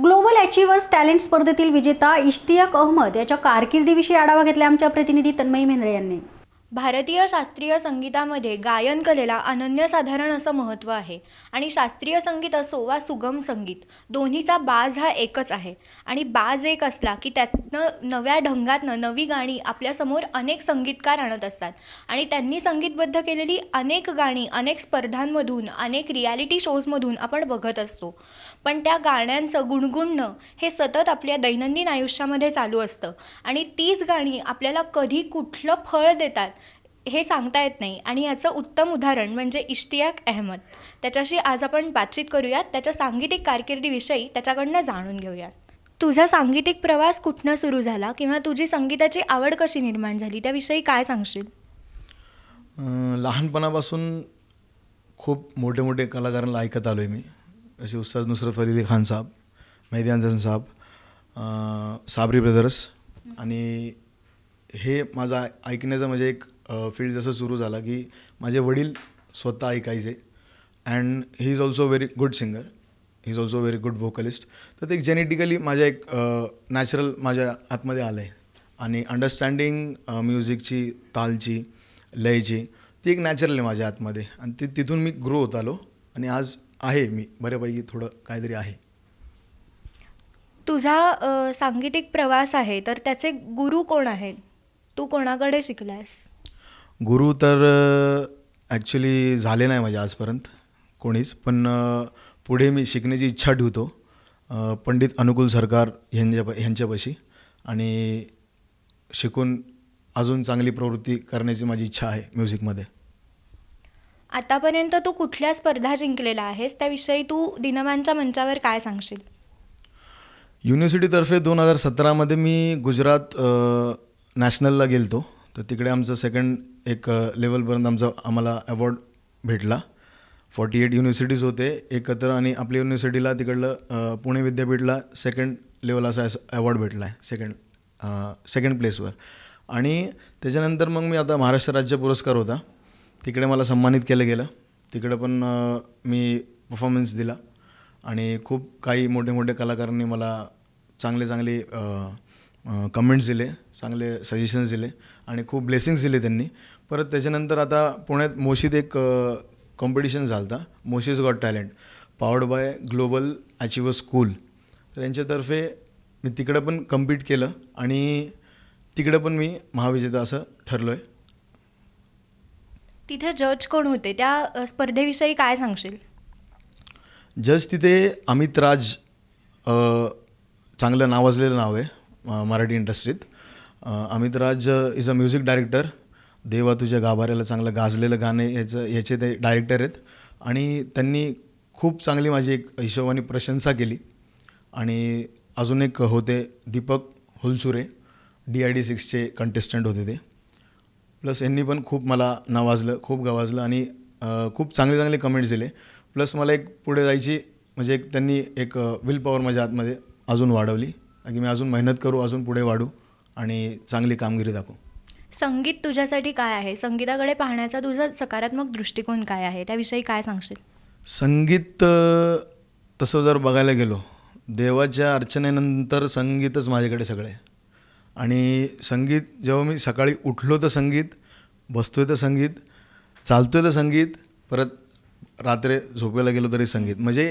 global achievers talent स्पर्धेतील विजेता इश्तियाक अहमद याच्या कारकिर्दीविषयी आढावा घेतला आमच्या प्रतिनिधी तन्मयी मेंद्रे यांनी भारतीय शास्त्रीय संगीतामध्ये गायन कलेला अनन्यसाधारण असं महत्त्व आहे आणि शास्त्रीय संगीत असो वा सुगम संगीत दोन्हीचा बाज हा एकच आहे आणि बाज एक असला की त्यातनं नव्या ढंगातनं नवी गाणी आपल्यासमोर अनेक संगीतकार आणत असतात आणि त्यांनी संगीतबद्ध केलेली अनेक गाणी अनेक स्पर्धांमधून अनेक रियालिटी शोजमधून आपण बघत असतो पण त्या गाण्यांचं गुणगुणणं हे सतत आपल्या दैनंदिन आयुष्यामध्ये चालू असतं आणि तीच गाणी आपल्याला कधी कुठलं फळ देतात हे सांगता येत नाही आणि याचं उत्तम उदाहरण म्हणजे इश्तियाक अहमद त्याच्याशी आज आपण बातचीत करूयात त्याच्या सांगीतिक कारकिर्दीविषयी त्याच्याकडनं जाणून घेऊयात तुझा सांगीतिक प्रवास कुठनं सुरू झाला किंवा तुझी संगीताची आवड कशी निर्माण झाली त्याविषयी काय सांगशील लहानपणापासून खूप मोठे मोठे कलाकारांना ऐकत आलो आहे मी जसे उस्ताद नुसरत फली खान साहेब मैदी अंजन साहेब साबरी ब्रदर्स आणि हे माझा ऐकण्याचं म्हणजे एक फील्ड जसं सुरू झाला की माझे वडील स्वतः ऐकायचे and he is also very good singer he is also very good vocalist तर ते जेनेटिकली माझ्या एक नॅचरल माझ्या आतमध्ये आलं आहे आणि अंडरस्टँडिंग म्युझिकची तालची लयची ती एक नॅचरल आहे माझ्या आतमध्ये आणि ती तिथून मी ग्रो होत आलो आणि आज आहे मी बऱ्यापैकी थोडं काहीतरी आहे तुझा सांगीतिक प्रवास आहे तर त्याचे गुरु कोण आहेत तू कोणाकडे शिकलास गुरु तर ॲक्च्युली झाले नाही माझ्या आजपर्यंत कोणीच पण पुढे मी शिकण्याची इच्छा ठेवतो पंडित अनुकूल सरकार ह्यांच्या ह्यांच्यापाशी आणि शिकून अजून चांगली प्रवृत्ती करण्याची माझी इच्छा आहे म्युझिकमध्ये आतापर्यंत तू कुठल्या स्पर्धा जिंकलेला आहेस त्याविषयी तू दिनमानच्या मंचावर काय सांगशील युनिव्हर्सिटीतर्फे दोन हजार सतरामध्ये मी गुजरात नॅशनलला गेलतो तर तिकडे आमचं सेकंड एक लेवलपर्यंत आमचा आम्हाला अवॉर्ड भेटला फॉर्टी एट युनिव्हर्सिटीज होते एकत्र आणि आपल्या युनिव्हर्सिटीला तिकडलं पुणे विद्यापीठला सेकंड लेवल असा अवॉर्ड भेटला आहे सेकंड सेकंड प्लेसवर आणि त्याच्यानंतर मग मी आता महाराष्ट्र राज्य पुरस्कार होता तिकडे मला सन्मानित केलं गेलं तिकडं पण मी परफॉर्मन्स दिला आणि खूप काही मोठे मोठे कलाकारांनी मला चांगले चांगले कमेंट्स दिले चांगले सजेशन्स दिले आणि खूप ब्लेसिंग्स दिले त्यांनी परत त्याच्यानंतर आता पुण्यात मोशीत एक कॉम्पिटिशन झालं होता Moshi's got talent powered by global achieve school तर यांच्यातर्फे मी तिकडं पण कम्पीट केलं आणि तिकडं पण मी महाविजेता असं ठरलो आहे तिथे जज कोण होते त्या स्पर्धेविषयी काय सांगशील जज तिथे अमित राज चांगलं नावाजलेलं नाव आहे मराठी इंडस्ट्रीत Amit Raj is a music director देवा तुझ्या गाभाऱ्याला चांगलं गाजलेलं गाणं याचं याचे ते डायरेक्टर आहेत आणि त्यांनी खूप चांगली माझी एक हिशोबाने प्रशंसा केली आणि अजून एक होते Deepak Hulsure D I D सिक्सचे कंटेस्टंट होते ते प्लस यांनी पण खूप मला नावाजलं खूप गवाजलं आणि खूप चांगले चांगले कमेंट्स दिले प्लस मला एक पुढे जायची म्हणजे एक त्यांनी एक विल पॉवर माझ्या आतमध्ये अजून वाढवली की मी अजून मेहनत करू अजून पुढे वाढू आणि चांगली कामगिरी दाखवू संगीत तुझ्यासाठी काय आहे संगीताकडे पाहण्याचा तुझा सकारात्मक दृष्टिकोन काय आहे त्याविषयी काय सांगशील संगीत तसं जर बघायला गेलो देवाच्या अर्चनेनंतर संगीतच माझ्याकडे सगळे आणि संगीत जेव्हा मी सकाळी उठलो तर संगीत बसतोय तर संगीत चालतोय तर संगीत परत रात्री झोपेला गेलो तरी संगीत म्हणजे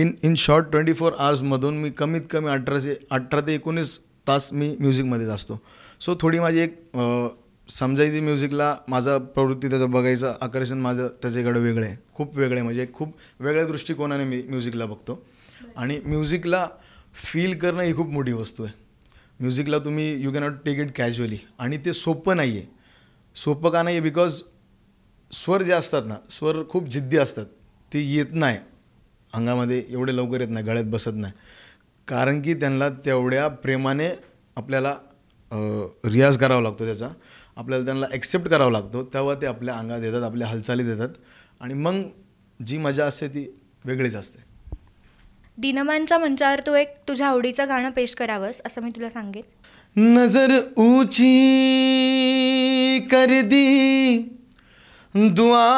in in short twenty four आवर्समधून मी कमीत कमी अठराशे अठरा ते एकोणीस तास मी म्युझिकमध्येच असतो सो थोडी माझी एक समजायची म्युझिकला माझा प्रवृत्ती त्याचं बघायचं आकर्षण माझं त्याच्याकडे वेगळं आहे खूप वेगळं आहे म्हणजे खूप वेगळ्या दृष्टिकोनाने मी म्युझिकला बघतो आणि म्युझिकला फील करणं ही खूप मोठी वस्तू आहे म्युझिकला तुम्ही you cannot take it casually आणि ते सोपं नाही आहे सोपं का नाही आहे बिकॉज स्वर जे असतात ना स्वर खूप जिद्दी असतात ते येत नाही अंगामध्ये एवढे लवकर येत नाही गळ्यात बसत नाही कारण की त्यांना तेवढ्या प्रेमाने आपल्याला रियाज करावा लागतो त्याचा आपल्याला त्यांना ॲक्सेप्ट करावा लागतो तेव्हा ते आपल्या अंगात येतात आपल्या हालचाली देतात आणि मग जी मजा असते ती वेगळीच असते दिनमानच्या मंचावर तू एक तुझ्या आवडीचं गाणं पेश करावंस असं मी तुला सांगेन नजर उची कर दी दुआ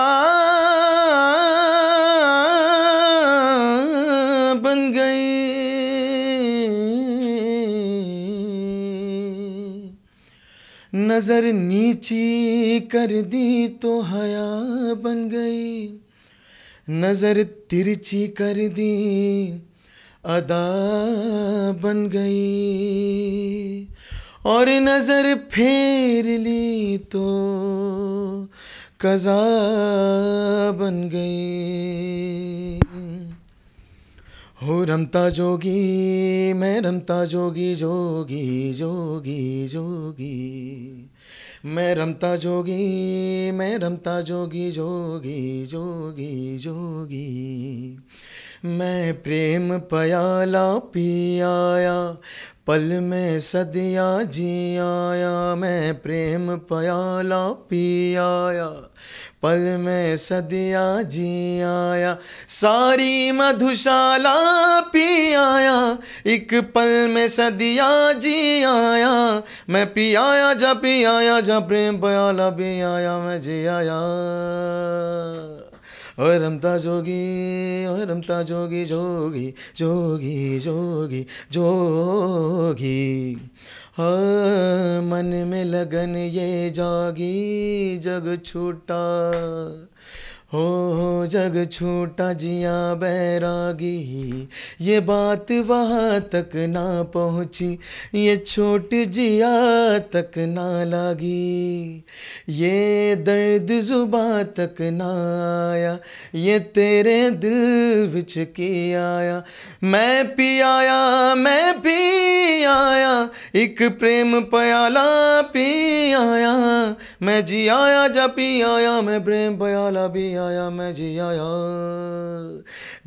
गई नजर नीची कर दी तो हया बन गई नजर तिरछी कर दी अदा बन गई और नजर फेर ली तो कजा बन गई हो रमता जोगी मैं रमता जोगी जोगी जोगी जोगी मैं रमता जोगी मैं रमता जोगी जोगी जोगी जोगी मैं प्रेम पयाला पियाया पल में सदिया जी आया मैं प्रेम पयाला पियाया पल में सदिया जी आया सारी मधुशाला पी आया एक पल में सदिया जी आया मैं पी आया जा पी आया जा प्रेम पयाला भी आया मैं जी आया ओए रमता जोगी ओए रमता जोगी जोगी जोगी जोगी जोगी हा मन में लगन ये जागी जग छूटा हो हो जग छोटा जिया बैरागी ये बात वहाँ तक ना पहुँची ये छोट जिया तक ना लागी ये दर्द जुबा तक ना आया ये तेरे दिल बिच के आया मैं पी आया मैं पी आया एक प्रेम प्याला पी आया मैं जी आया जा पी आया मैं प्रेम प्याला भी आया आया मैं जी आया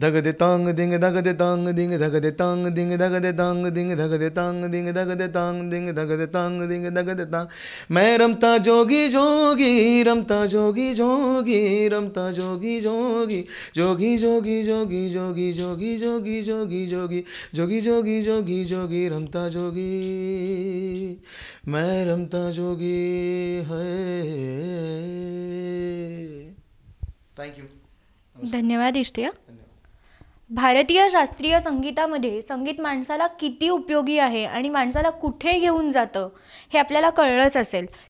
धग तांग दिंग धग दे तांग दिंग धग दे तांग दिंग धग दे तांग दिंग धग दे तांग दिंग धग दे तांग दिंग धग दे तांग दिंग धग तांग मैं रमता जोगी जोगी रमता जोगी जोगी रमता जोगी जोगी जोगी जोगी जोगी जोगी जोगी जोगी जोगी जोगी जोगी जोगी जोगी जोगी रमता जोगी मैं रमता जोगी है थँक्यू धन्यवाद इष्टिया भारतीय शास्त्रीय संगीतामध्ये संगीत माणसाला किती उपयोगी आहे आणि माणसाला कुठे घेऊन जातं हे आपल्याला कळलंच असेल